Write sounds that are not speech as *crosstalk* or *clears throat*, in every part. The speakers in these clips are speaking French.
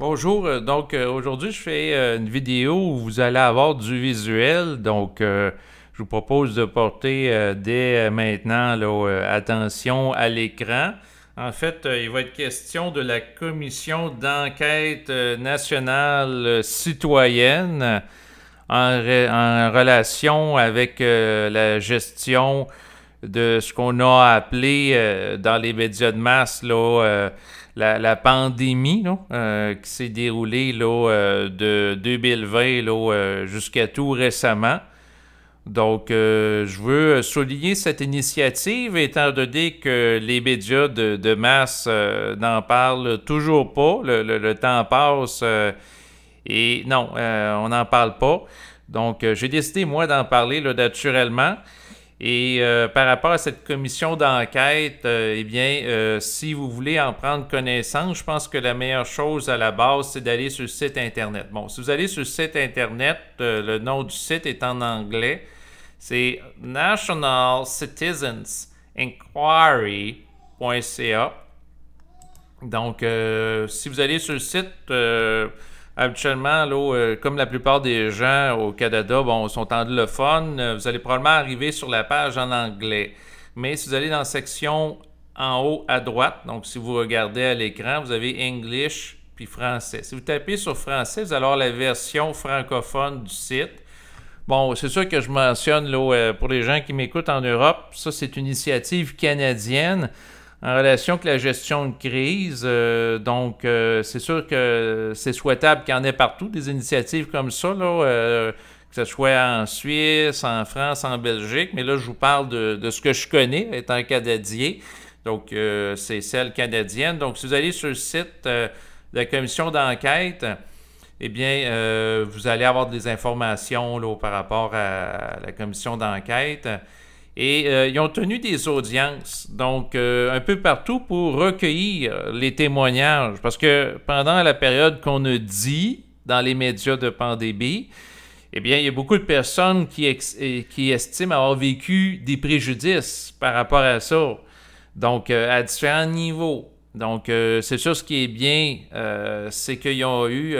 Bonjour, euh, donc euh, aujourd'hui je fais euh, une vidéo où vous allez avoir du visuel, donc je vous propose de porter dès maintenant l'attention attention à l'écran. En fait, il va être question de la commission d'enquête nationale citoyenne en, en relation avec la gestion de ce qu'on a appelé dans les médias de masse là, la, pandémie euh, qui s'est déroulée euh, de 2020 euh, jusqu'à tout récemment. Donc, je veux souligner cette initiative étant donné que les médias de, masse n'en parlent toujours pas. Le, temps passe et non, on n'en parle pas. Donc, j'ai décidé, moi, d'en parler naturellement. Et euh, par rapport à cette commission d'enquête, euh, eh bien, euh, si vous voulez en prendre connaissance, je pense que la meilleure chose à la base, c'est d'aller sur le site Internet. Bon, si vous allez sur le site Internet, le nom du site est en anglais. C'est National Citizens Donc, si vous allez sur le site habituellement, là, euh, comme la plupart des gens au Canada, sont anglophones, euh, vous allez probablement arriver sur la page en anglais. Mais si vous allez dans la section en haut à droite, donc si vous regardez à l'écran, vous avez English puis français. Si vous tapez sur français, vous allez avoir la version francophone du site. Bon, c'est sûr que je mentionne là, euh, pour les gens qui m'écoutent en Europe, ça c'est une initiative canadienne en relation avec la gestion de crise. Euh, donc, euh, c'est sûr que c'est souhaitable qu'il y en ait partout des initiatives comme ça, euh, que ce soit en Suisse, en France, en Belgique. Mais là, je vous parle de, ce que je connais étant Canadien. Donc, c'est celle canadienne. Donc, si vous allez sur le site de la commission d'enquête, eh bien, vous allez avoir des informations par rapport à la commission d'enquête. Et euh, ils ont tenu des audiences, donc euh, un peu partout pour recueillir les témoignages. Parce que pendant la période qu'on a dit dans les médias de pandémie, eh bien, il y a beaucoup de personnes qui, estiment avoir vécu des préjudices par rapport à ça. Donc, euh, à différents niveaux. Donc, c'est sûr, ce qui est bien, c'est qu'ils ont eu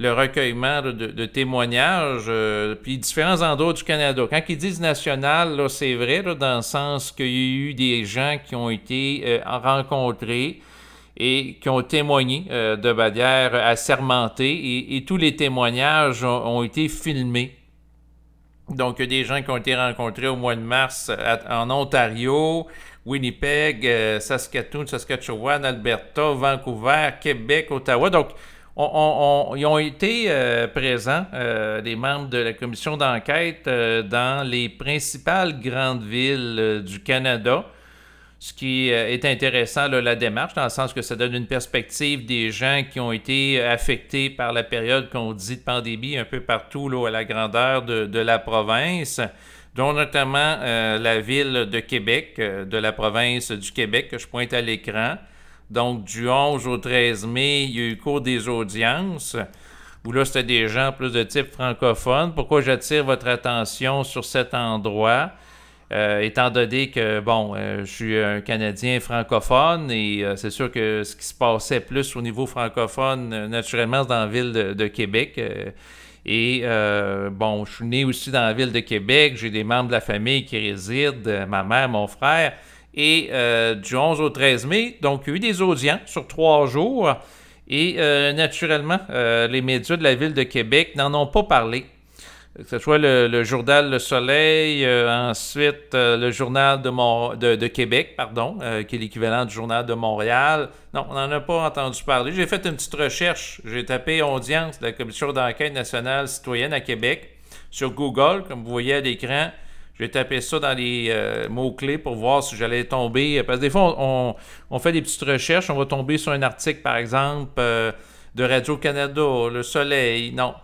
le recueillement de, témoignages, euh, puis différents endroits du Canada. Quand ils disent national, c'est vrai, dans le sens qu'il y a eu des gens qui ont été euh, rencontrés et qui ont témoigné euh, de manière assermentée, et, et tous les témoignages ont, été filmés. Donc, il y a des gens qui ont été rencontrés au mois de mars en Ontario, Winnipeg, Saskatoon, Saskatchewan, Alberta, Vancouver, Québec, Ottawa. Donc, ils ont été euh, présents, euh, des membres de la commission d'enquête, euh, dans les principales grandes villes du Canada. Ce qui est intéressant, la démarche, dans le sens que ça donne une perspective des gens qui ont été affectés par la période qu'on dit de pandémie un peu partout là, à la grandeur de, la province dont notamment la ville de Québec, de la province du Québec que je pointe à l'écran, donc, du 11 au 13 mai, il y a eu cours des audiences, où là, c'était des gens plus de type francophone. Pourquoi j'attire votre attention sur cet endroit? Euh, étant donné que, bon, euh, je suis un Canadien francophone et euh, c'est sûr que ce qui se passait plus au niveau francophone, naturellement, c'est dans la ville de, de Québec. et, bon, je suis né aussi dans la ville de Québec, j'ai des membres de la famille qui résident, ma mère, mon frère et euh, du 11 au 13 mai. Donc, il y a eu des audiences sur trois jours. Et euh, naturellement, euh, les médias de la ville de Québec n'en ont pas parlé. Que ce soit le, journal Le Soleil, ensuite le journal de, de, de Québec, pardon, qui est l'équivalent du journal de Montréal. Non, on n'en a pas entendu parler. J'ai fait une petite recherche. J'ai tapé audience de la Commission d'enquête nationale citoyenne à Québec sur Google, comme vous voyez à l'écran. J'ai tapé ça dans les euh, mots-clés pour voir si j'allais tomber. Euh, parce que des fois, on, fait des petites recherches. On va tomber sur un article, par exemple, euh, de Radio-Canada, Le Soleil. Non.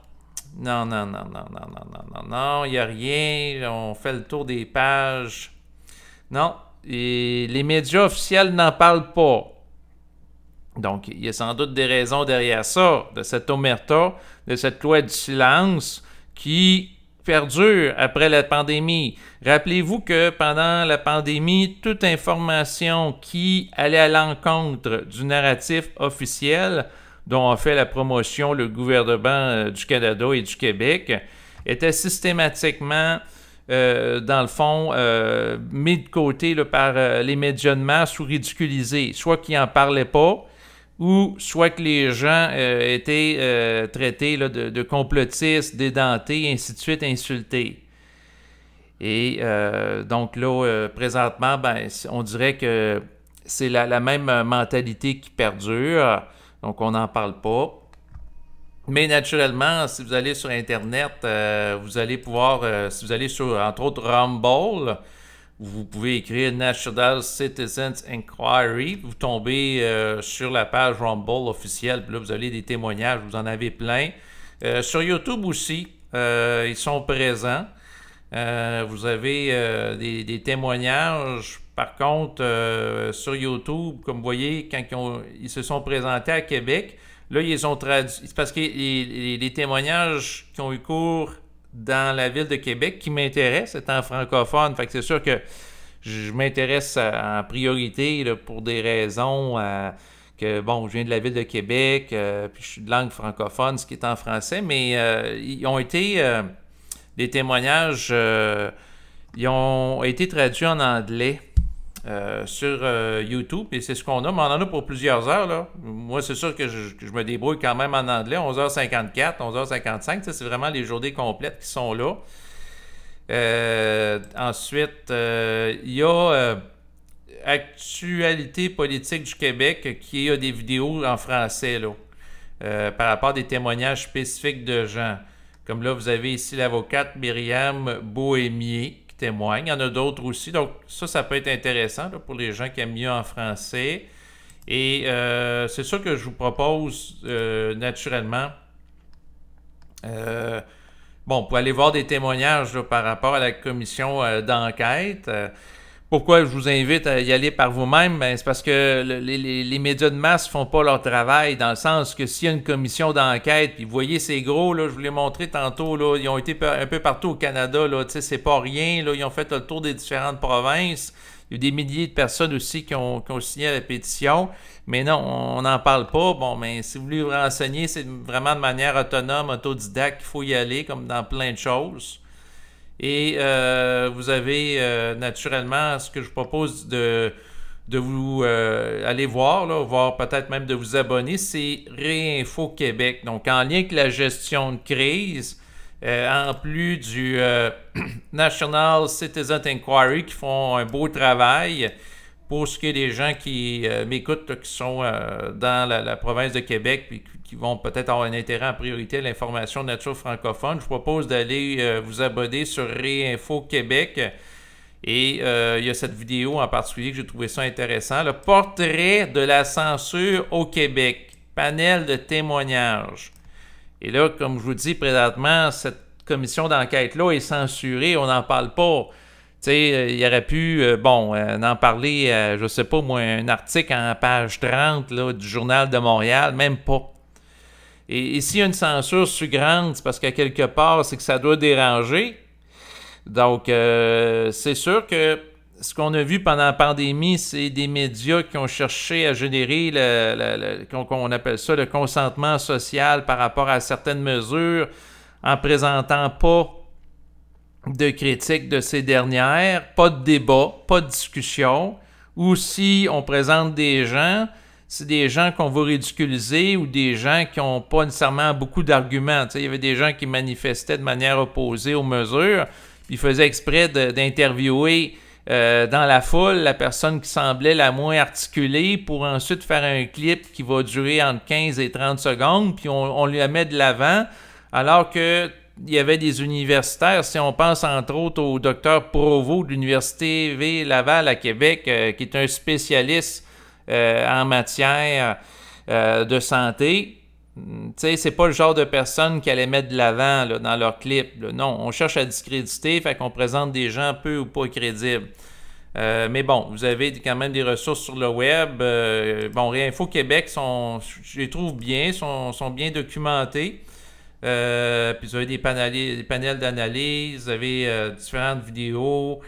Non, non, non, non, non, non, non, non, non. Il n'y a rien. On fait le tour des pages. Non. Et les médias officiels n'en parlent pas. Donc, il y a sans doute des raisons derrière ça, de cette omerta, de cette loi du silence qui perdure après la pandémie. Rappelez-vous que pendant la pandémie, toute information qui allait à l'encontre du narratif officiel dont a fait la promotion le gouvernement euh, du Canada et du Québec était systématiquement, euh, dans le fond, euh, mis de côté par les médias de masse soit qui n'en parlaient pas, ou soit que les gens euh, étaient euh, traités de, complotistes, dédentés, ainsi de suite, insultés. Et euh, donc là, présentement, ben, on dirait que c'est la, la, même mentalité qui perdure, donc on n'en parle pas. Mais naturellement, si vous allez sur Internet, vous allez pouvoir, si vous allez sur, entre autres, Rumble, vous pouvez écrire National Citizens Inquiry, vous tombez euh, sur la page Rumble officielle, puis là vous avez des témoignages, vous en avez plein. Euh, sur YouTube aussi, euh, ils sont présents. vous avez des, témoignages. Par contre, sur YouTube, comme vous voyez, quand ils, se sont présentés à Québec, là, ils ont traduit. parce que les témoignages qui ont eu cours dans la ville de Québec qui m'intéresse, étant francophone. Fait c'est sûr que je m'intéresse en priorité pour des raisons euh, que, bon, je viens de la ville de Québec, euh, puis je suis de langue francophone, ce qui est en français, mais ils euh, ont été des témoignages, ils ont été traduits en anglais euh, sur euh, YouTube et c'est ce qu'on a, mais on en a pour plusieurs heures. Là. Moi, c'est sûr que je, me débrouille quand même en anglais, 11h54, 11h55, c'est vraiment les journées complètes qui sont là. Euh, ensuite, il y a Actualité politique du Québec qui a des vidéos en français là, par rapport à des témoignages spécifiques de gens. Comme là, vous avez ici l'avocate Myriam Bohémier témoignent. Il y en a d'autres aussi. Donc, ça, ça peut être intéressant pour les gens qui aiment mieux en français. Et euh, c'est sûr que je vous propose euh, naturellement. Euh, bon, pour aller voir des témoignages par rapport à la commission d'enquête. Pourquoi je vous invite à y aller par vous-même? Ben, c'est parce que les, médias de masse font pas leur travail, dans le sens que s'il y a une commission d'enquête, puis vous voyez, c'est gros, là, je vous l'ai montré tantôt, là, ils ont été un peu partout au Canada, là, c'est pas rien, là, ils ont fait le tour des différentes provinces. Il y a des milliers de personnes aussi qui ont, signé la pétition, mais non, on n'en parle pas. Bon, mais ben, si vous voulez vous renseigner, c'est vraiment de manière autonome, autodidacte il faut y aller, comme dans plein de choses. Et euh, vous avez euh, naturellement ce que je propose de, de vous euh, aller voir, là, voire peut-être même de vous abonner, c'est Réinfo Québec. Donc, en lien avec la gestion de crise, en plus du *clears throat* National Citizen Inquiry qui font un beau travail, pour ce qui est des gens qui euh, m'écoutent, qui sont euh, dans la, province de Québec, puis qui vont peut-être avoir un intérêt en priorité à l'information de nature francophone, je propose d'aller euh, vous abonner sur Réinfo Québec. Et il y a cette vidéo en particulier que j'ai trouvé ça intéressant. Le portrait de la censure au Québec. Panel de témoignages. Et là, comme je vous dis présentement, cette commission d'enquête-là est censurée. On n'en parle pas. Euh, il aurait pu, euh, bon, euh, en parler, je je sais pas, moi, un article en page 30 là, du Journal de Montréal, même pas. Et, s'il y a une censure si grande, c'est parce qu'à quelque part, c'est que ça doit déranger. Donc, c'est sûr que ce qu'on a vu pendant la pandémie, c'est des médias qui ont cherché à générer, le, qu'on appelle ça, le consentement social par rapport à certaines mesures en présentant pas de critiques de ces dernières, pas de débat, pas de discussion, ou si on présente des gens, c'est des gens qu'on veut ridiculiser ou des gens qui n'ont pas nécessairement beaucoup d'arguments. Il y avait des gens qui manifestaient de manière opposée aux mesures, ils faisaient exprès d'interviewer euh, dans la foule la personne qui semblait la moins articulée pour ensuite faire un clip qui va durer entre 15 et 30 secondes, puis on, on la met de l'avant, alors que il y avait des universitaires. Si on pense entre autres au docteur Provo de l'Université V Laval à Québec, euh, qui est un spécialiste euh, en matière euh, de santé, mm, tu c'est pas le genre de personne qui allait mettre de l'avant dans leur clip. Non, on cherche à discréditer, fait qu'on présente des gens peu ou pas crédibles. mais bon, vous avez quand même des ressources sur le web. bon, Réinfo Québec, sont, je les trouve bien, sont, sont bien documentés. Euh, puis vous avez des, des panels d'analyse, vous avez euh, différentes vidéos.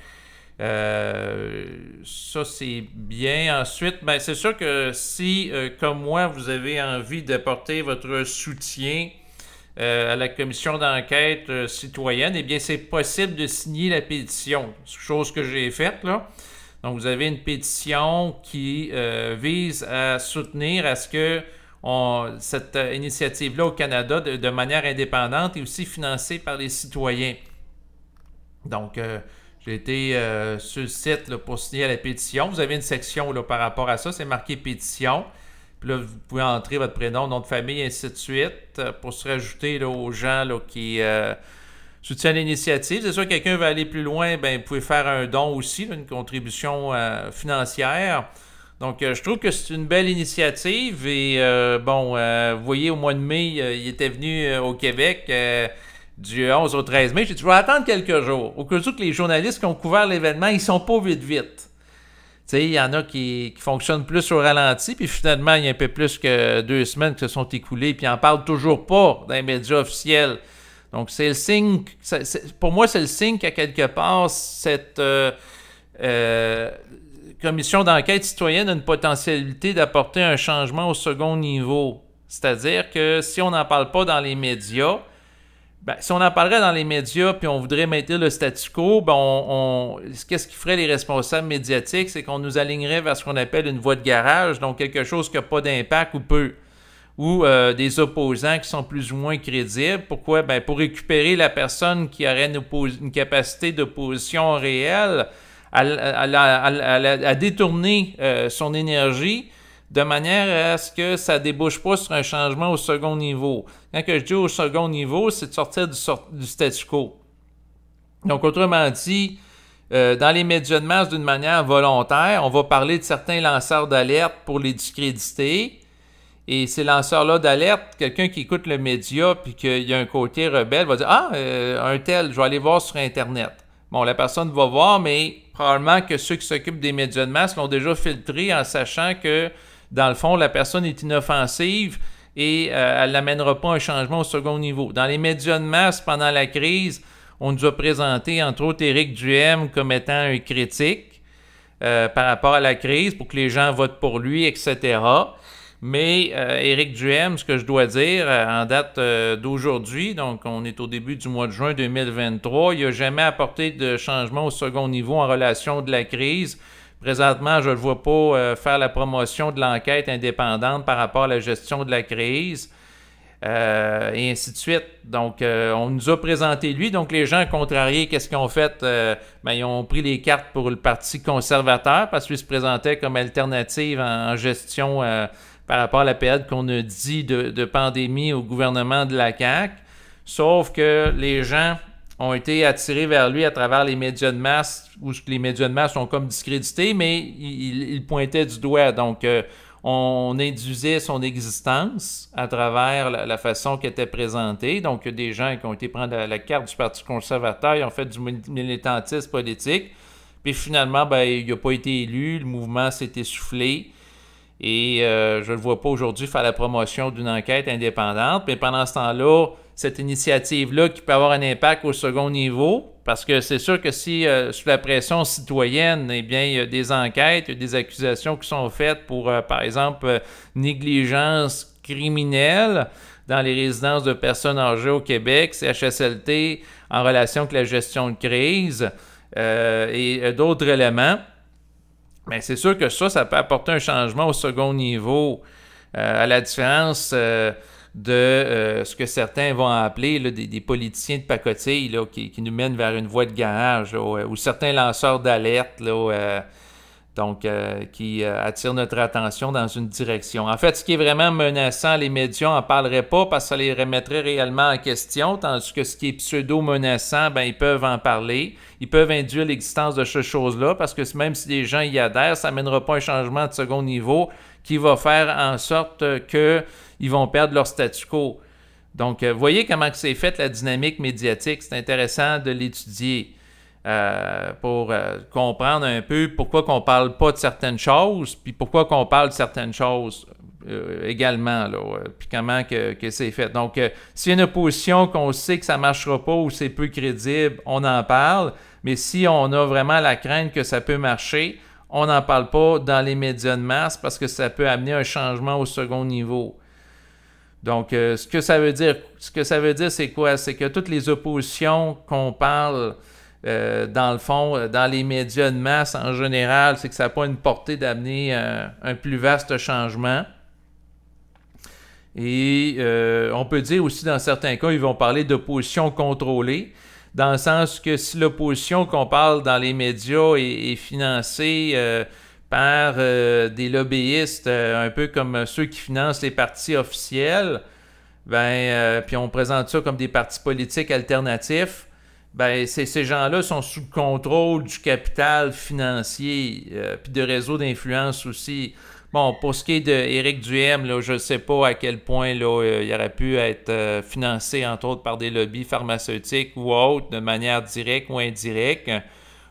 Euh, ça, c'est bien. Ensuite, ben, c'est sûr que si, comme moi, vous avez envie d'apporter votre soutien à la commission d'enquête citoyenne, eh bien, c'est possible de signer la pétition, chose que j'ai faite, là. Donc, vous avez une pétition qui vise à soutenir à ce que cette euh, initiative-là au Canada de, manière indépendante et aussi financée par les citoyens. Donc, euh, j'ai été euh, sur le site pour signer la pétition. Vous avez une section là, par rapport à ça, c'est marqué pétition. Puis là, vous pouvez entrer votre prénom, nom de famille, ainsi de suite, pour se rajouter aux gens qui soutiennent l'initiative. C'est sûr que quelqu'un veut aller plus loin, ben, vous pouvez faire un don aussi, une contribution financière. Donc, euh, je trouve que c'est une belle initiative. Et euh, bon, euh, vous voyez, au mois de mai, il était venu au Québec du 11 au 13 mai. J'ai dit, je vais attendre quelques jours. Au cas où que les journalistes qui ont couvert l'événement, ils sont pas vite vite. Il y en a qui, fonctionnent plus au ralenti, puis finalement, il y a un peu plus que deux semaines qui se sont écoulées, puis on parle toujours pas dans les médias officiels. Donc, c'est le signe, pour moi, c'est le signe qu'à quelque part, cette, commission d'enquête citoyenne a une potentialité d'apporter un changement au second niveau. C'est-à-dire que si on n'en parle pas dans les médias, ben, si on en parlerait dans les médias puis on voudrait maintenir le statu quo, ben, qu'est-ce qui ferait les responsables médiatiques? C'est qu'on nous alignerait vers ce qu'on appelle une voie de garage, donc quelque chose qui n'a pas d'impact ou peu, ou euh, des opposants qui sont plus ou moins crédibles. Pourquoi? Ben, pour récupérer la personne qui aurait une capacité d'opposition réelle à, détourner euh, son énergie de manière à ce que ça débouche pas sur un changement au second niveau. Quand je dis au second niveau, c'est de sortir du, statu quo. Donc, autrement dit, euh, dans les médias de masse, d'une manière volontaire, on va parler de certains lanceurs d'alerte pour les discréditer. Et ces lanceurs-là d'alerte, quelqu'un qui écoute le média puis qu'il y a un côté rebelle va dire Ah, euh, un tel, je vais aller voir sur Internet bon, la personne va voir, mais probablement que ceux qui s'occupent des médias de masse l'ont déjà filtré en sachant que, dans le fond, la personne est inoffensive et euh, elle n'amènera pas un changement au second niveau. Dans les médias de masse, pendant la crise, on nous a présenté, entre autres, Éric Duhem comme étant un critique euh, par rapport à la crise pour que les gens votent pour lui, etc. Mais euh, Éric Eric Duhem, ce que je dois dire, euh, en date euh, d'aujourd'hui, donc on est au début du mois de juin 2023, il n'a jamais apporté de changement au second niveau en relation de la crise. Présentement, je ne vois pas faire la promotion de l'enquête indépendante par rapport à la gestion de la crise. et ainsi de suite. Donc, on nous a présenté lui. Donc, les gens contrariés, qu'est-ce qu'ils ont fait? Ben, ils ont pris les cartes pour le Parti conservateur parce qu'il se présentait comme alternative en gestion par rapport à la période qu'on a dit de, pandémie au gouvernement de la CAQ, sauf que les gens ont été attirés vers lui à travers les médias de masse, où les médias de masse sont comme discrédités, mais il, pointaient pointait du doigt. Donc, euh, on induisait son existence à travers la, façon qu'elle était présentée. Donc, des gens qui ont été prendre la, carte du Parti conservateur, ils ont fait du militantisme politique. Puis finalement, ben, il n'a pas été élu, le mouvement s'est essoufflé. Et euh, je ne le vois pas aujourd'hui faire la promotion d'une enquête indépendante. Mais pendant ce temps-là, cette initiative-là qui peut avoir un impact au second niveau, parce que c'est sûr que si, euh, sous la pression citoyenne, eh bien, il y a des enquêtes, il y a des accusations qui sont faites pour, euh, par exemple, négligence criminelle dans les résidences de personnes âgées au Québec, CHSLT, en relation avec la gestion de crise et d'autres éléments. Mais c'est sûr que ça, ça peut apporter un changement au second niveau, euh, à la différence euh, de euh, ce que certains vont appeler là, des, politiciens de pacotille là, qui, qui, nous mènent vers une voie de garage, ou, ou certains lanceurs d'alerte donc euh, qui euh, attire notre attention dans une direction. En fait, ce qui est vraiment menaçant, les médias n'en parleraient pas parce que ça les remettrait réellement en question, tandis que ce qui est pseudo-menaçant, ben, ils peuvent en parler, ils peuvent induire l'existence de ce chose là parce que même si les gens y adhèrent, ça mènera pas un changement de second niveau qui va faire en sorte euh, qu'ils vont perdre leur statu quo. Donc, voyez comment c'est fait la dynamique médiatique, c'est intéressant de l'étudier. Euh, pour euh, comprendre un peu pourquoi qu'on parle pas de certaines choses, puis pourquoi qu'on parle de certaines choses euh, également, là, puis comment que, c'est fait. Donc, s'il y a une opposition qu'on sait que ça ne marchera pas ou c'est peu crédible, on en parle, mais si on a vraiment la crainte que ça peut marcher, on n'en parle pas dans les médias de masse parce que ça peut amener un changement au second niveau. Donc, ce que ça veut dire, ce que ça veut dire, c'est quoi? C'est que toutes les oppositions qu'on parle euh, dans le fond, euh, dans les médias de masse en général, c'est que ça n'a pas une portée d'amener euh, un, plus vaste changement. Et on peut dire aussi, dans certains cas, ils vont parler d'opposition contrôlée, dans le sens que si l'opposition qu'on parle dans les médias est, financée par des lobbyistes, un peu comme ceux qui financent les partis officiels, ben, puis on présente ça comme des partis politiques alternatifs, ben, ces gens-là sont sous le contrôle du capital financier, euh, puis de réseaux d'influence aussi. Bon, pour ce qui est d'Éric Duhem, là, je ne sais pas à quel point là, euh, il aurait pu être euh, financé, entre autres, par des lobbies pharmaceutiques ou autres, de manière directe ou indirecte,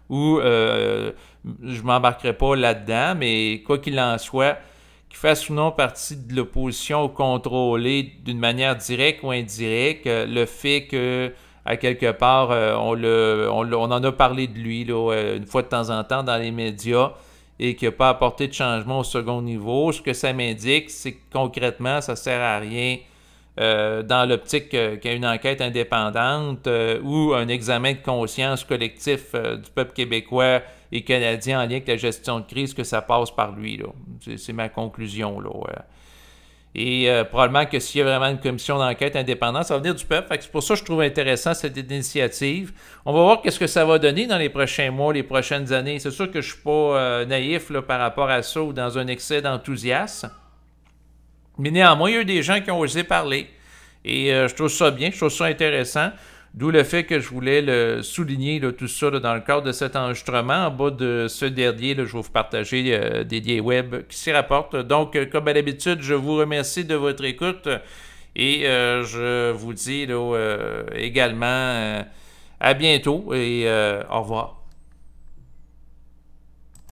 ou je ne m'embarquerai pas là-dedans, mais quoi qu'il en soit, qu'il fasse ou non partie de l'opposition ou contrôler d'une manière directe ou indirecte, le fait que à quelque part, euh, on, en a parlé de lui euh, une fois de temps en temps dans les médias et qui n'a pas apporté de changement au second niveau. Ce que ça m'indique, c'est que concrètement, ça ne sert à rien euh, dans l'optique qu'il y a une enquête indépendante ou un examen de conscience collectif du peuple québécois et canadien en lien avec la gestion de crise, que ça passe par lui. C'est ma conclusion. Là, et euh, probablement que s'il y a vraiment une commission d'enquête indépendante, ça va venir du peuple. C'est pour ça que je trouve intéressant cette initiative. On va voir qu'est-ce que ça va donner dans les prochains mois, les prochaines années. C'est sûr que je ne suis pas euh, naïf là, par rapport à ça ou dans un excès d'enthousiasme. Mais néanmoins, il y a eu des gens qui ont osé parler. Et euh, je trouve ça bien, je trouve ça intéressant. D'où le fait que je voulais le souligner tout ça dans le cadre de cet enregistrement. En bas de ce dernier, je vais vous partager euh, des liens web qui s'y rapportent. Donc, euh, comme à l'habitude, je vous remercie de votre écoute et euh, je vous dis également à bientôt et au revoir.